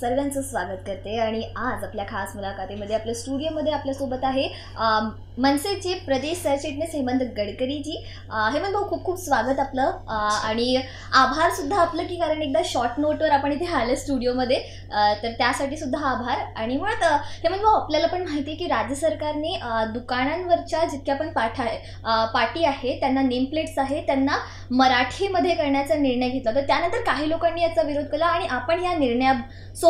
सर्वांचं स्वागत करते आणि आज आपल्या खास मुलाखतीमध्ये आपल्या स्टुडिओमध्ये आपल्यासोबत आहे मनसेचे प्रदेश सरचिटणीस हेमंत गडकरीजी हेमंत भाऊ खूप खूप स्वागत आपलं आणि आभार सुद्धा आपलं की कारण एकदा शॉर्ट नोटवर आपण इथे आले स्टुडिओमध्ये तर त्यासाठी सुद्धा आभार आणि मुळात हेमंत भाऊ आपल्याला पण माहिती आहे की राज्य सरकारने दुकानांवरच्या जितक्या पण पाठा पाटी आहे त्यांना नेमप्लेट्स आहे त्यांना मराठीमध्ये करण्याचा निर्णय घेतला तर त्यानंतर काही लोकांनी याचा विरोध केला आणि आपण या निर्णया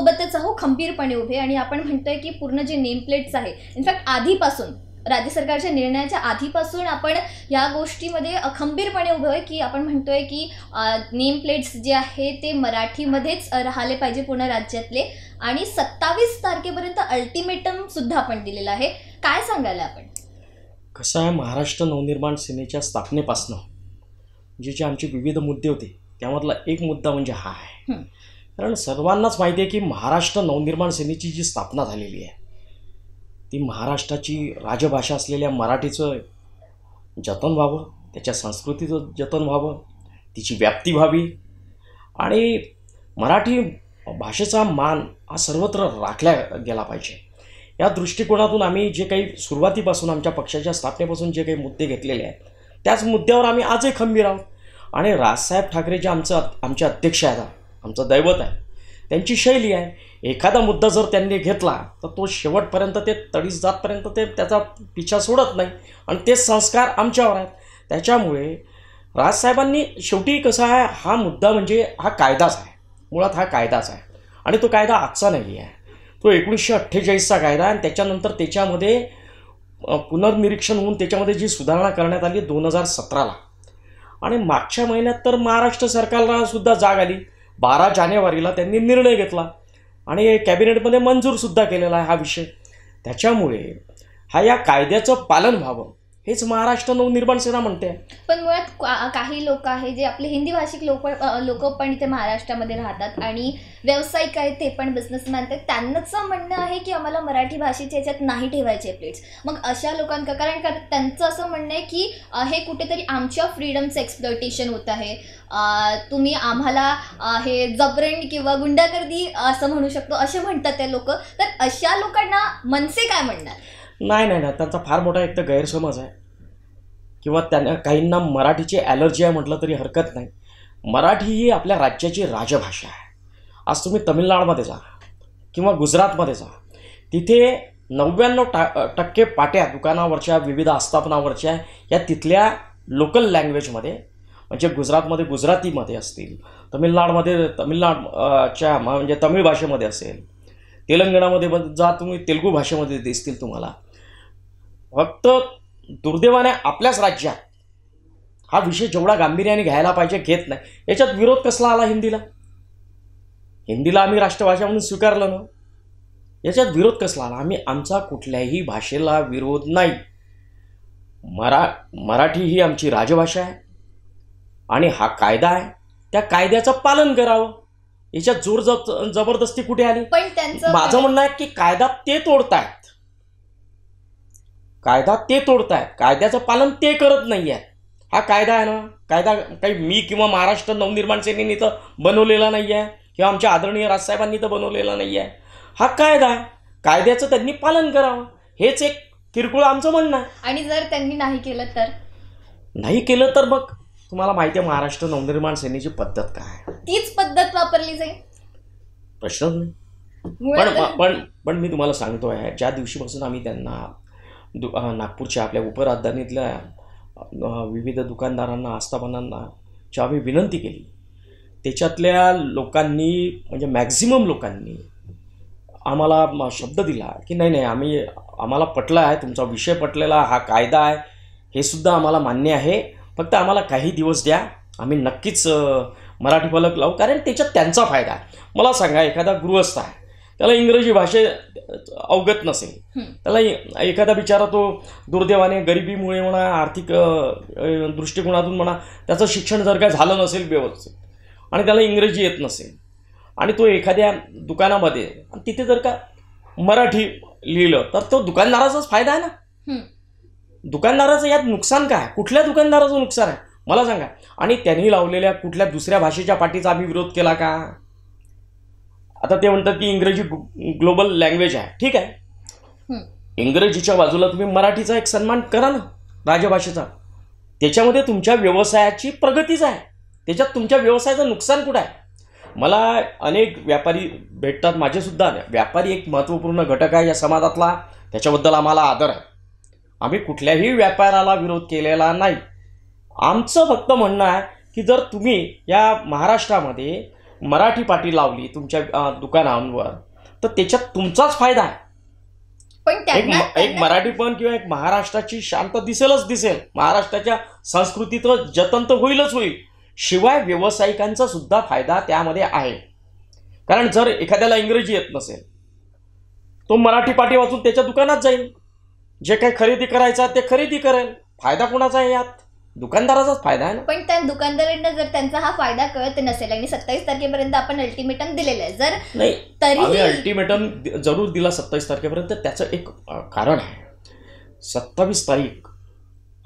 सोबतच आहो खंबीरपणे उभे आणि आपण म्हणतोय की पूर्ण जे नेम प्लेट्स आहे इनफॅक्ट आधीपासून राज्य सरकारच्या निर्णयाच्या आधीपासून आपण या गोष्टीमध्ये खंबीरपणे उभं आहे की आपण म्हणतोय की नेम प्लेट्स जे आहे ते मराठीमध्येच राहिले पाहिजे पूर्ण राज्यातले आणि सत्तावीस तारखेपर्यंत अल्टिमेटम सुद्धा आपण दिलेलं आहे काय सांगायला आपण कसं आहे महाराष्ट्र नवनिर्माण सेनेच्या स्थापनेपासनं जे जे आमचे विविध मुद्दे होते त्यामधला एक मुद्दा म्हणजे हा आहे कारण सर्वांनाच माहिती आहे की महाराष्ट्र नवनिर्माण सेनेची जी स्थापना झालेली आहे ती महाराष्ट्राची राजभाषा असलेल्या मराठीचं जतन व्हावं त्याच्या संस्कृतीचं जतन व्हावं तिची व्याप्ती व्हावी आणि मराठी भाषेचा मान हा सर्वत्र राखला गेला पाहिजे या दृष्टिकोनातून आम्ही जे काही सुरुवातीपासून आमच्या पक्षाच्या स्थापनेपासून जे काही मुद्दे घेतलेले आहेत त्याच मुद्द्यावर आम्ही आजही खंबीर आहोत आणि राजसाहेब ठाकरे जे आमचं आमचे अध्यक्ष आहेत आमचं दैवत आहे त्यांची शैली आहे एखादा मुद्दा जर त्यांनी घेतला तर तो शेवटपर्यंत ते तडीस जातपर्यंत ते त्याचा पिछा सोडत नाही आणि ते संस्कार आमच्यावर आहेत त्याच्यामुळे राजसाहेबांनी शेवटी कसा आहे हा मुद्दा म्हणजे हा कायदाच आहे मुळात हा कायदाच आहे आणि तो कायदा आजचा नाही आहे तो एकोणीसशे अठ्ठेचाळीसचा कायदा आणि त्याच्यानंतर त्याच्यामध्ये पुनर्निरीक्षण होऊन त्याच्यामध्ये जी सुधारणा करण्यात आली दोन हजार सतराला आणि मागच्या महिन्यात तर महाराष्ट्र सरकारला सुद्धा जाग आली बारा जानेवारीला त्यांनी निर्णय घेतला आणि कॅबिनेटमध्ये मंजूरसुद्धा केलेला आहे हा विषय त्याच्यामुळे हा या कायद्याचं पालन व्हावं हेच महाराष्ट्र नवनिर्माण सेना म्हणते पण मुळात काही लोक आहे जे आपले हिंदी भाषिक लोक लोक पण इथे महाराष्ट्रामध्ये राहतात आणि व्यावसायिक आहेत ते पण बिझनेसमॅन आहेत त्यांचं म्हणणं आहे की आम्हाला मराठी भाषेच्या ह्याच्यात नाही ठेवायचे प्लेट्स मग अशा लोकांक कारण का त्यांचं असं म्हणणं आहे की हे कुठेतरी आमच्या फ्रीडमचं एक्सप्लोटेशन होत आहे तुम्ही आम्हाला हे जबरंड किंवा गुंडागर्दी असं म्हणू शकतो असे म्हणतात ते लोक तर अशा लोकांना मनसे काय म्हणणार नाही नाही नाही त्यांचा फार मोठा एक तर गैरसमज आहे किंवा त्यांना काहींना मराठीची ॲलर्जी आहे म्हटलं तरी हरकत नाही मराठी ही आपल्या राज्याची राजभाषा आहे आज तुम्ही तमिळनाडमध्ये जा किंवा गुजरातमध्ये जा तिथे नव्याण्णव टा टक्के पाट्या दुकानावरच्या विविध आस्थापनावरच्या या तिथल्या लोकल लँग्वेजमध्ये म्हणजे गुजरातमध्ये गुजरातीमध्ये असतील तमिळनाडमध्ये तमिळनाडच्या म्हणजे तमिळ भाषेमध्ये असेल तेलंगणामध्ये जा तुम्ही तेलगू भाषेमध्ये दिसतील तुम्हाला फक्त दुर्दैवाने आपल्याच राज्यात हा विषय जेवढा गांभीर्याने घ्यायला पाहिजे घेत नाही याच्यात विरोध कसला आला हिंदीला हिंदीला आम्ही राष्ट्रभाषा म्हणून स्वीकारलं ना याच्यात विरोध कसला आला आम्ही आमचा कुठल्याही भाषेला विरोध नाही मरा मराठी ही आमची राजभाषा आहे आणि हा कायदा आहे त्या कायद्याचं पालन करावं याच्यात जोर जबरदस्ती कुठे आली पण माझं म्हणणं आहे की कायदा ते तोडताय कायदा ते तोडताय कायद्याचं पालन ते करत नाही आहेत हा कायदा आहे ना कायदा काही मी किंवा महाराष्ट्र नवनिर्माण सेनेनी तर बनवलेला नाही आहे किंवा आमच्या आदरणीय राजसाहेबांनी तर बनवलेला नाही आहे हा कायदा आहे कायद्याचं त्यांनी पालन करावं हेच एक किरकोळ आमचं म्हणणं आहे आणि जर त्यांनी नाही केलं तर नाही केलं तर मग तुम्हाला माहिती आहे महाराष्ट्र नवनिर्माण सेनेची पद्धत काय तीच पद्धत वापरली जाईल प्रश्न नाही पण पण पण मी तुम्हाला सांगतो आहे ज्या दिवशीपासून आम्ही त्यांना दु नागपूरच्या आपल्या उपराजधानीतल्या विविध दुकानदारांना आस्थापनांना ज्या आम्ही विनंती केली त्याच्यातल्या लोकांनी म्हणजे मॅक्झिमम लोकांनी आम्हाला शब्द दिला की नाही नाही आम्ही आम्हाला पटला आहे तुमचा विषय पटलेला हा कायदा आहे हे सुद्धा आम्हाला मान्य आहे फक्त आम्हाला काही दिवस द्या आम्ही नक्कीच मराठी फलक लावू कारण त्याच्यात त्यांचा फायदा आहे मला सांगा एखादा गृहस्थ आहे त्याला इंग्रजी भाषे अवगत नसेल त्याला एखादा बिचारा तो दुर्दैवाने गरिबीमुळे म्हणा आर्थिक दृष्टिकोनातून म्हणा त्याचं शिक्षण जर का झालं नसेल व्यवस्थित आणि त्याला इंग्रजी येत नसेल आणि तो एखाद्या दुकानामध्ये तिथे जर का मराठी लिहिलं तर तो दुकानदाराचाच फायदा आहे ना दुकानदाराचं यात नुकसान काय कुठल्या दुकानदाराचं नुकसान आहे मला सांगा आणि त्यांनी लावलेल्या कुठल्या दुसऱ्या भाषेच्या पाठीचा आम्ही विरोध केला का आता ते म्हणतात की इंग्रजी ग्लोबल लँग्वेज आहे ठीक आहे इंग्रजीच्या बाजूला तुम्ही मराठीचा एक सन्मान करा ना राजभाषेचा त्याच्यामध्ये तुमच्या व्यवसायाची प्रगतीच आहे त्याच्यात तुमच्या व्यवसायाचं नुकसान कुठं आहे मला अनेक व्यापारी भेटतात माझेसुद्धा व्यापारी एक महत्त्वपूर्ण घटक आहे या समाजातला त्याच्याबद्दल आम्हाला आदर आहे आम्ही कुठल्याही व्यापाराला विरोध केलेला नाही आमचं फक्त म्हणणं आहे की जर तुम्ही या महाराष्ट्रामध्ये मराठी पाटी लावली तुमच्या दुकानांवर तर त्याच्यात तुमचाच फायदा आहे पण एक, मराठी मराठीपण किंवा एक महाराष्ट्राची शांत दिसेलच दिसेल महाराष्ट्राच्या संस्कृतीचं जतन तर होईलच होईल शिवाय व्यावसायिकांचा सुद्धा फायदा त्यामध्ये आहे कारण जर एखाद्याला इंग्रजी येत नसेल तो मराठी पाठी वाचून त्याच्या दुकानात जाईल जे काही खरेदी करायचं ते खरेदी करेल फायदा कोणाचा आहे यात दुकानदाराचाच फायदा आहे ना पण त्या दुकानदारांना जर त्यांचा हा फायदा कळत नसेल आणि सत्तावीस तारखेपर्यंत आपण अल्टिमेटम दिलेलं आहे जर नाही तर अल्टिमेटम जरूर दिला सत्तावीस तारखेपर्यंत त्याचं एक कारण आहे सत्तावीस तारीख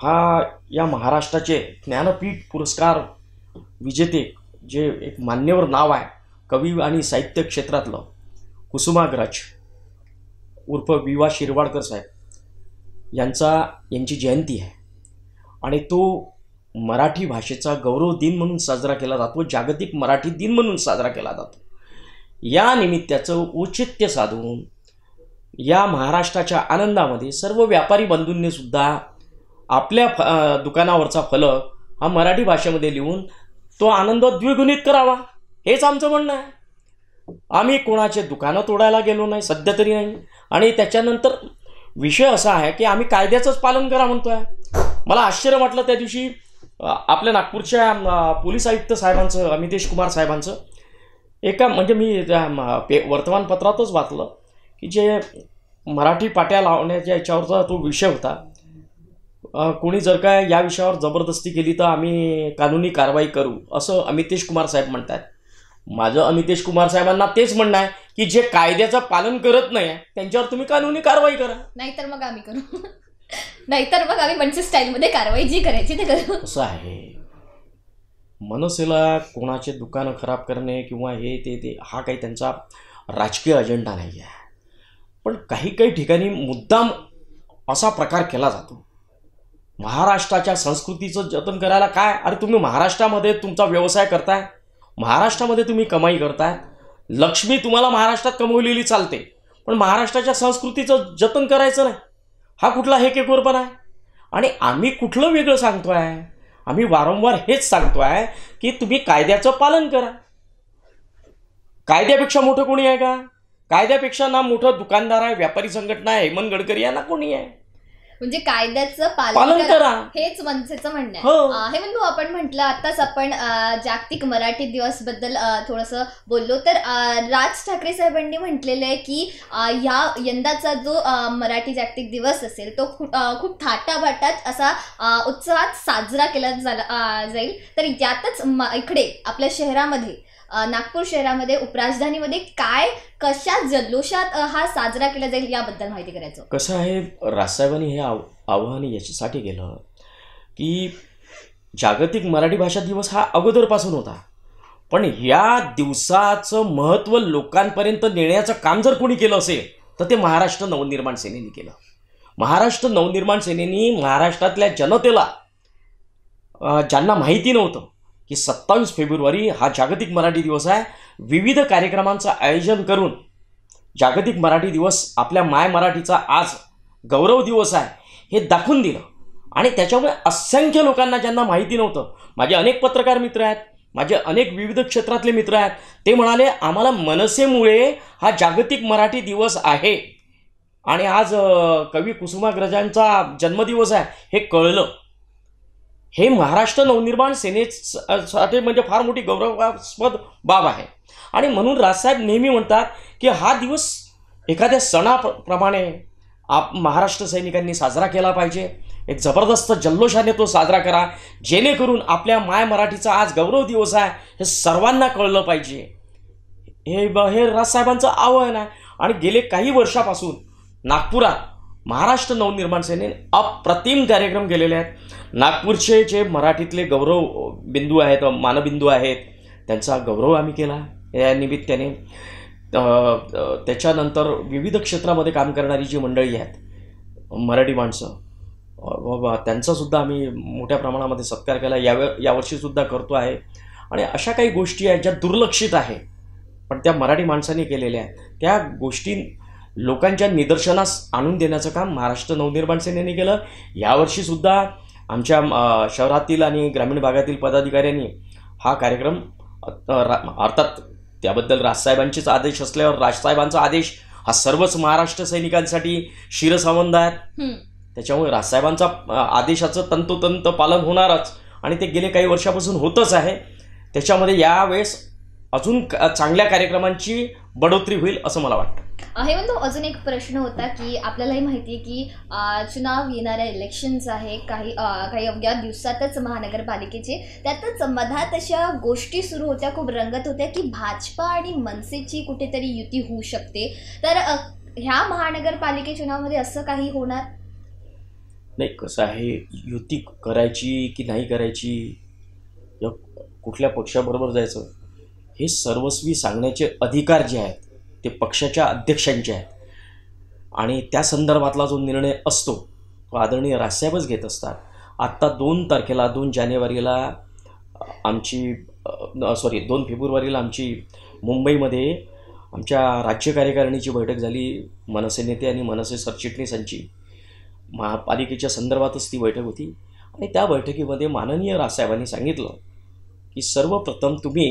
हा या महाराष्ट्राचे ज्ञानपीठ पुरस्कार विजेते जे एक मान्यवर नाव आहे कवी आणि साहित्य क्षेत्रातलं कुसुमाग्रज उर्फ वि वा शिरवाडकर साहेब यांचा यांची जयंती आहे आणि तो मराठी भाषेचा गौरव दिन म्हणून साजरा केला जातो जागतिक मराठी दिन म्हणून साजरा केला जातो या निमित्ताचं औचित्य साधून या महाराष्ट्राच्या आनंदामध्ये सर्व व्यापारी बंधूंनी सुद्धा आपल्या फ दुकानावरचा फलक हा मराठी भाषेमध्ये लिहून तो आनंद द्विगुणित करावा हेच आमचं म्हणणं आहे आम्ही कोणाचे दुकानं तोडायला गेलो नाही सध्या तरी नाही आणि त्याच्यानंतर विषय असा आहे की आम्ही कायद्याचंच पालन करा म्हणतो आहे मला आश्चर्य वाटलं त्या दिवशी आपल्या नागपूरच्या पोलीस आयुक्त साहेबांचं अमितेश कुमार साहेबांचं एका म्हणजे मी त्या पे वर्तमानपत्रातच वाचलं की जे मराठी पाट्या लावण्याच्या याच्यावरचा तो विषय होता कोणी जर काय या विषयावर जबरदस्ती केली तर आम्ही कानुनी कारवाई करू असं अमितेश कुमार साहेब म्हणतात माझं अमितेश कुमार साहेबांना तेच म्हणणं आहे की जे कायद्याचं पालन करत नाही त्यांच्यावर तुम्ही कानुनी कारवाई करा नाहीतर मग आम्ही करू नाहीतर मग आम्ही मनसे स्टाईलमध्ये कारवाई जी करायची ते करू असं आहे मनसेला कोणाचे दुकानं खराब करणे किंवा हे ते ते हा काही त्यांचा राजकीय अजेंडा नाही आहे पण काही काही ठिकाणी मुद्दाम असा प्रकार केला जातो महाराष्ट्राच्या संस्कृतीचं जतन करायला काय अरे तुम्ही महाराष्ट्रामध्ये तुमचा व्यवसाय करताय महाराष्ट्रामध्ये तुम्ही कमाई करताय लक्ष्मी तुम्हाला महाराष्ट्रात कमवलेली चालते पण महाराष्ट्राच्या संस्कृतीचं जतन करायचं नाही हा कुठला हे हेकेकोरपणा आहे आणि आम्ही कुठलं वेगळं सांगतो आहे आम्ही वारंवार हेच सांगतो आहे की तुम्ही कायद्याचं पालन करा कायद्यापेक्षा मोठं कोणी आहे का कायद्यापेक्षा ना मोठं दुकानदार आहे व्यापारी संघटना आहे हेमंत गडकरी यांना कोणी आहे म्हणजे कायद्याचं पालन करा हेच मनसेचं म्हणणं आहे हो. हे बंधू आपण म्हटलं आताच आपण जागतिक मराठी दिवस बद्दल थोडस बोललो तर राज ठाकरे साहेबांनी म्हटलेलं आहे की ह्या यंदाचा जो मराठी जागतिक दिवस असेल तो खूप थाटाभाटात असा उत्सवात साजरा केला जाईल तर यातच इकडे आपल्या शहरामध्ये नागपूर शहरामध्ये उपराजधानीमध्ये काय कशा जल्लोषात हा साजरा केला जाईल याबद्दल माहिती करायचं कसं आहे रासाहेबांनी हे आव आव्हान याच्यासाठी केलं की जागतिक मराठी भाषा दिवस हा अगोदरपासून होता पण या दिवसाचं महत्त्व लोकांपर्यंत नेण्याचं काम जर कोणी केलं असेल तर ते महाराष्ट्र नवनिर्माण सेनेने केलं महाराष्ट्र नवनिर्माण सेनेनी महाराष्ट्रातल्या जनतेला ज्यांना माहिती नव्हतं की सत्तावीस फेब्रुवारी हा जागतिक मराठी दिवस आहे विविध कार्यक्रमांचं आयोजन करून जागतिक मराठी दिवस आपल्या माय मराठीचा आज गौरव दिवस आहे हे दाखवून दिलं आणि त्याच्यामुळे असंख्य लोकांना ज्यांना माहिती नव्हतं माझे अनेक पत्रकार मित्र आहेत माझे अनेक विविध क्षेत्रातले मित्र आहेत ते म्हणाले आम्हाला मनसेमुळे हा जागतिक मराठी दिवस आहे आणि आज कवी कुसुमाग्रजांचा जन्मदिवस आहे हे कळलं हे महाराष्ट्र नवनिर्माण सेनेसाठी म्हणजे फार मोठी गौरवास्पद बाब आहे आणि म्हणून राजसाहेब नेहमी म्हणतात की हा दिवस एखाद्या सणाप्रमाणे आप महाराष्ट्र सैनिकांनी साजरा केला पाहिजे एक जबरदस्त जल्लोषाने तो साजरा करा जेणेकरून आपल्या माय मराठीचा आज गौरव दिवस आहे हे सर्वांना कळलं पाहिजे हे ब हे राजसाहेबांचं आव्हान आहे आणि गेले काही वर्षापासून नागपुरात महाराष्ट्र नवनिर्माण सेनेने अप्रतिम कार्यक्रम केलेले आहेत नागपूरचे जे मराठीतले गौरव बिंदू आहेत मानबिंदू आहेत त्यांचा गौरव आम्ही केला या निमित्ताने त्याच्यानंतर विविध क्षेत्रामध्ये काम करणारी जी मंडळी आहेत मराठी माणसं त्यांचासुद्धा आम्ही मोठ्या प्रमाणामध्ये सत्कार केला यावे यावर्षीसुद्धा करतो आहे आणि अशा काही गोष्टी आहेत ज्या दुर्लक्षित आहे पण त्या मराठी माणसांनी केलेल्या आहेत त्या गोष्टी लोकांच्या निदर्शनास आणून देण्याचं काम महाराष्ट्र नवनिर्माण सेनेने केलं यावर्षीसुद्धा आमच्या शहरातील आणि ग्रामीण भागातील पदाधिकाऱ्यांनी हा कार्यक्रम अर्थात त्याबद्दल राजसाहेबांचेच आदेश असल्यावर राजसाहेबांचा आदेश हा सर्वच महाराष्ट्र सैनिकांसाठी शिरसंबंध आहे त्याच्यामुळे राजसाहेबांचा आदेशाचं तंतोतंत पालन होणारच आणि ते गेले काही वर्षापासून होतच आहे त्याच्यामध्ये यावेळेस अजून चांगल्या कार्यक्रमांची बढोतरी होईल असं मला वाटतं हे म्हणतो अजून एक प्रश्न होता की आपल्यालाही माहिती आहे की चुनाव येणाऱ्या इलेक्शन्स आहे काही काही अवघ्या दिवसातच महानगरपालिकेचे त्यातच मधात अशा गोष्टी सुरू होत्या खूप रंगत होत्या की भाजपा आणि मनसेची कुठेतरी युती होऊ शकते तर ह्या महानगरपालिके चुनावमध्ये असं काही होणार नाही कसं आहे युती करायची की नाही करायची कुठल्या पक्षाबरोबर जायचं हे सर्वस्वी सांगण्याचे अधिकार जे आहेत ते पक्षाच्या अध्यक्षांचे आहेत आणि त्या संदर्भातला जो निर्णय असतो तो आदरणीय राजसाहेबच घेत असतात आत्ता दोन तारखेला दोन जानेवारीला आमची सॉरी दोन फेब्रुवारीला आमची मुंबईमध्ये आमच्या राज्य कार्यकारिणीची बैठक झाली मनसे नेते आणि मनसे सरचिटणीसांची महापालिकेच्या संदर्भातच ती बैठक होती आणि त्या बैठकीमध्ये माननीय रासाहेबांनी सांगितलं की सर्वप्रथम तुम्ही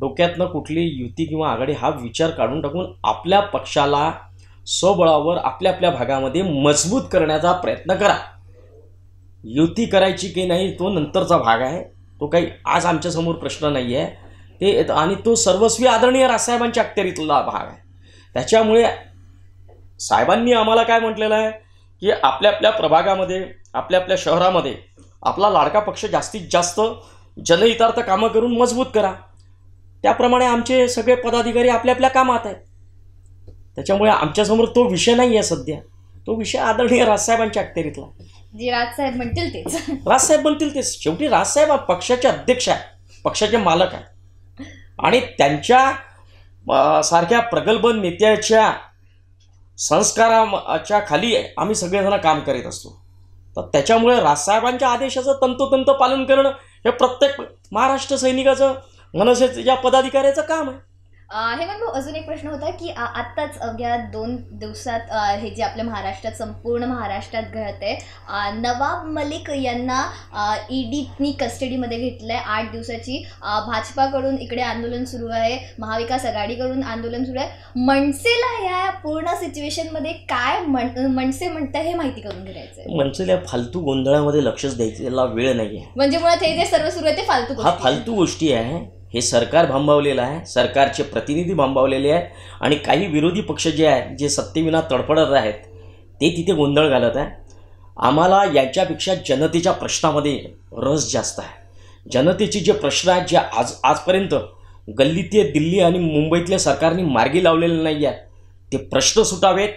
डोक्यातनं कुठली युती किंवा आघाडी हा विचार काढून टाकून आपल्या पक्षाला स्वबळावर आपल्या आपल्या भागामध्ये मजबूत करण्याचा प्रयत्न करा युती करायची की नाही तो नंतरचा भाग आहे तो काही आज आमच्यासमोर प्रश्न नाही आहे ते आणि तो सर्वस्वी आदरणीय राजसाहेबांच्या अखत्यारीतला भाग आहे त्याच्यामुळे साहेबांनी आम्हाला काय म्हटलेलं आहे की आपल्या आपल्या प्रभागामध्ये आपल्या आपल्या शहरामध्ये आपला लाडका पक्ष जास्तीत जास्त जनहितार्थ कामं करून मजबूत करा त्याप्रमाणे आमचे सगळे पदाधिकारी आपल्या आपल्या कामात आहेत त्याच्यामुळे आमच्यासमोर तो विषय नाही आहे सध्या तो विषय आदरणीय राजसाहेबांच्या अखत्यारीतला जे राजसाहेब म्हणतील तेच राजसाहेब म्हणतील तेच शेवटी राजसाहेब पक्षाचे अध्यक्ष आहे पक्षाचे मालक आहे आणि त्यांच्या सारख्या प्रगल्भ नेत्याच्या संस्काराच्या खाली आम्ही सगळेजण काम करीत असतो तर त्याच्यामुळे राजसाहेबांच्या आदेशाचं तंतोतंत पालन करणं हे प्रत्येक महाराष्ट्र सैनिकाचं मनसेच या पदाधिकाऱ्याचं काम आहे हे मग अजून एक प्रश्न होता की आत्ताच अवघ्या दोन दिवसात हे जे आपल्या महाराष्ट्रात संपूर्ण महाराष्ट्रात आहे नवाब मलिक यांना ईडीनी e कस्टडीमध्ये घेतलं आहे आठ दिवसाची भाजपाकडून इकडे आंदोलन सुरू आहे महाविकास आघाडीकडून आंदोलन सुरू आहे मनसेला या पूर्ण सिच्युएशनमध्ये काय मन मनसे म्हणतं हे माहिती करून घ्यायचं मनसेला फालतू गोंधळामध्ये लक्षच द्यायचं याला वेळ नाही म्हणजे मुळात हे जे सर्व सुरू आहे ते फालतू हा फालतू गोष्टी आहे हे सरकार भांबावलेलं आहे सरकारचे प्रतिनिधी भांबावलेले आहेत आणि काही विरोधी पक्ष जे आहेत जे सत्तेविना तडफडत आहेत ते तिथे गोंधळ घालत आहे आम्हाला याच्यापेक्षा जनतेच्या प्रश्नामध्ये रस जास्त आहे जनतेचे जे प्रश्न आहेत जे आज आजपर्यंत गल्लीतले दिल्ली आणि मुंबईतल्या सरकारने मार्गी लावलेले नाही आहेत ते प्रश्न सुटावेत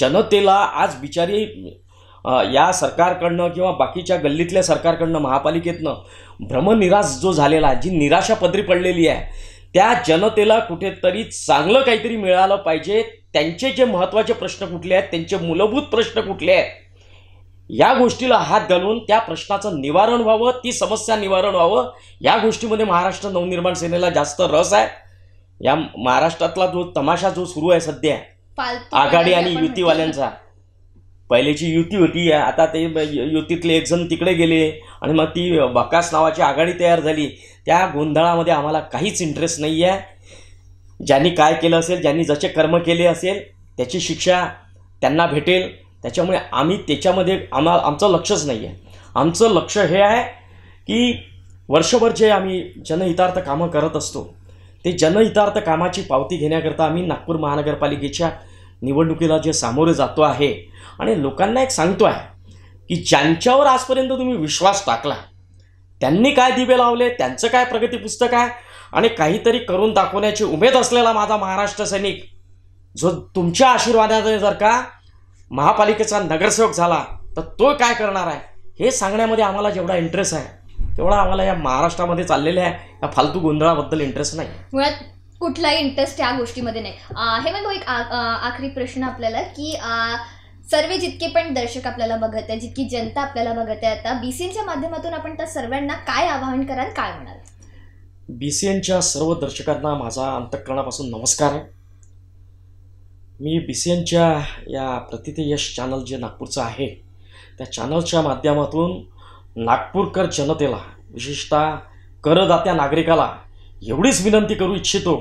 जनतेला आज बिचारी या सरकारकडनं किंवा बाकीच्या गल्लीतल्या सरकारकडनं महापालिकेतनं भ्रमनिराश जो झालेला जी निराशा पदरी पडलेली आहे त्या जनतेला कुठेतरी चांगलं काहीतरी मिळालं पाहिजे त्यांचे जे महत्त्वाचे प्रश्न कुठले आहेत त्यांचे मूलभूत प्रश्न कुठले आहेत या गोष्टीला हात घालून त्या प्रश्नाचं निवारण व्हावं ती समस्या निवारण व्हावं या गोष्टीमध्ये महाराष्ट्र नवनिर्माण सेनेला जास्त रस आहे या महाराष्ट्रातला जो तमाशा जो सुरू आहे सध्या आघाडी आणि युतीवाल्यांचा पहिल्याची युती होती आता ते युतीतले जण तिकडे गेले आणि मग ती बकास नावाची आघाडी तयार झाली त्या गोंधळामध्ये आम्हाला काहीच इंटरेस्ट नाही आहे ज्यांनी काय केलं असेल ज्यांनी जसे कर्म केले असेल त्याची शिक्षा त्यांना भेटेल त्याच्यामुळे आम्ही त्याच्यामध्ये आम्हा आमचं लक्षच नाही आहे आमचं लक्ष हे आहे की वर्षभर जे आम्ही जनहितार्थ कामं करत असतो ते जनहितार्थ कामाची पावती घेण्याकरता आम्ही नागपूर महानगरपालिकेच्या निवडणुकीला जे सामोरे जातो आहे आणि लोकांना एक सांगतो आहे की ज्यांच्यावर आजपर्यंत तुम्ही विश्वास टाकला त्यांनी काय दिवे लावले त्यांचं काय प्रगती पुस्तक आहे आणि काहीतरी करून दाखवण्याची उमेद असलेला माझा महाराष्ट्र सैनिक जो तुमच्या आशीर्वादाने जर का महापालिकेचा नगरसेवक झाला तर तो काय करणार आहे हे सांगण्यामध्ये आम्हाला जेवढा इंटरेस्ट आहे तेवढा आम्हाला या महाराष्ट्रामध्ये चाललेल्या या फालतू गोंधळाबद्दल इंटरेस्ट नाही कुठलाही इंटरेस्ट या गोष्टीमध्ये नाही हे एक आखरी प्रश्न आपल्याला की सर्व जितके पण दर्शक आपल्याला बघत आहे जितकी जनता आपल्याला बघत आहे आता बी सी एनच्या माध्यमातून आपण त्या सर्वांना काय आवाहन कराल काय म्हणाल बी सी एनच्या सर्व दर्शकांना माझा अंतकरणापासून नमस्कार आहे मी बी सी एनच्या या प्रतिते यश चॅनल जे नागपूरचं आहे त्या चॅनलच्या माध्यमातून नागपूरकर जनतेला विशेषतः करदात्या नागरिकाला एवढीच विनंती करू इच्छितो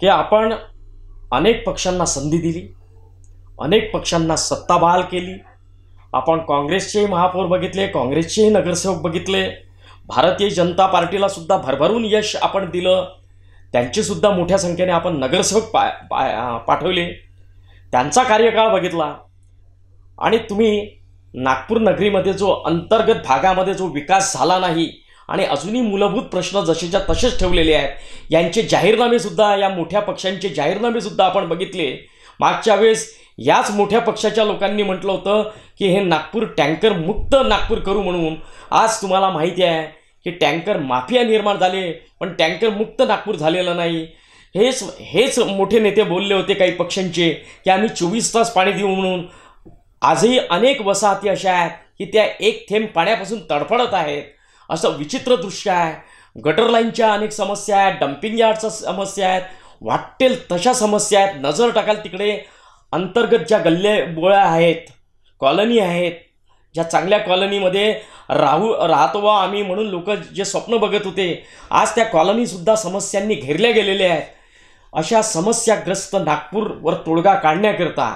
की आपण अनेक पक्षांना संधी दिली अनेक पक्षांना सत्ता बहाल केली आपण काँग्रेसचेही महापौर बघितले काँग्रेसचेही नगरसेवक बघितले भारतीय जनता पार्टीला सुद्धा भरभरून यश आपण दिलं त्यांचीसुद्धा मोठ्या संख्येने आपण नगरसेवक पा पाठवले त्यांचा कार्यकाळ बघितला आणि तुम्ही नागपूर नगरीमध्ये जो अंतर्गत भागामध्ये जो विकास झाला नाही आणि अजूनही मूलभूत प्रश्न जसेच्या तसेच ठेवलेले आहेत यांचे जाहीरनामेसुद्धा या मोठ्या पक्षांचे जाहीरनामेसुद्धा आपण बघितले मागच्या वेळेस याच मोठ्या पक्षाच्या लोकांनी म्हटलं होतं की हे नागपूर टँकर मुक्त नागपूर करू म्हणून आज तुम्हाला माहिती आहे की टँकर माफिया निर्माण झाले पण टँकर मुक्त नागपूर झालेलं नाही हेच हेच मोठे नेते बोलले होते काही पक्षांचे की आम्ही चोवीस तास पाणी देऊ म्हणून आजही अनेक वसाहती अशा आहेत की त्या एक थेंब पाण्यापासून तडफडत आहेत असं विचित्र दृश्य आहे गटर लाईनच्या अनेक समस्या आहेत डम्पिंग यार्डच्या समस्या आहेत वाटेल तशा समस्या आहेत नजर टाकाल तिकडे अंतर्गत ज्या गल्ले बोळ्या आहेत कॉलनी आहेत ज्या चांगल्या कॉलनीमध्ये राहू राहतो वा आम्ही म्हणून लोक जे स्वप्न बघत होते आज त्या कॉलनीसुद्धा समस्यांनी घेरल्या गेलेल्या आहेत अशा समस्याग्रस्त नागपूरवर तोडगा काढण्याकरता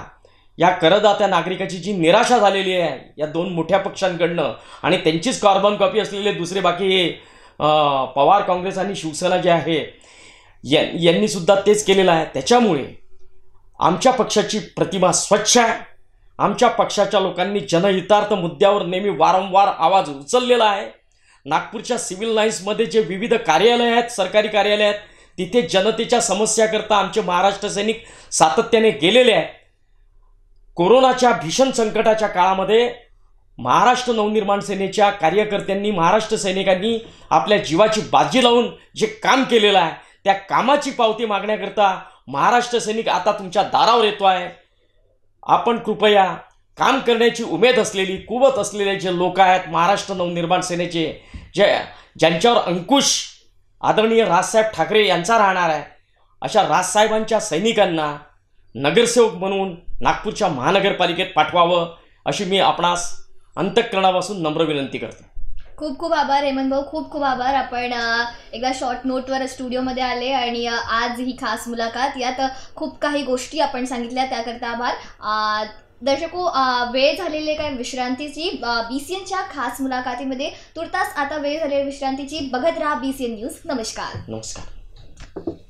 या करदात्या नागरिकाची जी निराशा झालेली आहे या दोन मोठ्या पक्षांकडनं आणि त्यांचीच कार्बन कॉपी असलेले दुसरे बाकी पवार काँग्रेस आणि शिवसेना जे आहे यांनी सुद्धा तेच केलेलं आहे त्याच्यामुळे आमच्या पक्षाची प्रतिमा स्वच्छ आहे आमच्या पक्षाच्या लोकांनी जनहितार्थ मुद्द्यावर नेहमी वारंवार आवाज उचललेला आहे नागपूरच्या सिव्हिल लाईन्समध्ये जे विविध कार्यालय आहेत सरकारी कार्यालय आहेत तिथे जनतेच्या समस्याकरता आमचे महाराष्ट्र सैनिक सातत्याने गेलेले आहेत कोरोनाच्या भीषण संकटाच्या काळामध्ये महाराष्ट्र नवनिर्माण सेनेच्या कार्यकर्त्यांनी महाराष्ट्र सैनिकांनी आपल्या जीवाची बाजी लावून जे काम केलेलं आहे त्या कामाची पावती मागण्याकरता महाराष्ट्र सैनिक आता तुमच्या दारावर येतो आहे आपण कृपया काम करण्याची उमेद असलेली कुवत असलेले जे लोक आहेत महाराष्ट्र नवनिर्माण सेनेचे जे ज्यांच्यावर अंकुश आदरणीय राजसाहेब ठाकरे यांचा राहणार आहे अशा राजसाहेबांच्या सैनिकांना नगरसेवक म्हणून नागपूरच्या महानगरपालिकेत पाठवावं अशी मी आपणास अंतकरणापासून नम्र विनंती करतो खूप खूप आभार हेमंत भाऊ खूप खूप आभार आपण एकदा शॉर्ट नोटवर स्टुडिओमध्ये आले आणि आज ही खास मुलाखत यात खूप काही गोष्टी आपण सांगितल्या त्याकरता आभार दर्शको वेळ झालेले काय विश्रांतीची बी सी एनच्या खास मुलाखतीमध्ये तुर्तास आता वेळ झालेल्या विश्रांतीची बघत राहा बी सी एन न्यूज नमस्कार नमस्कार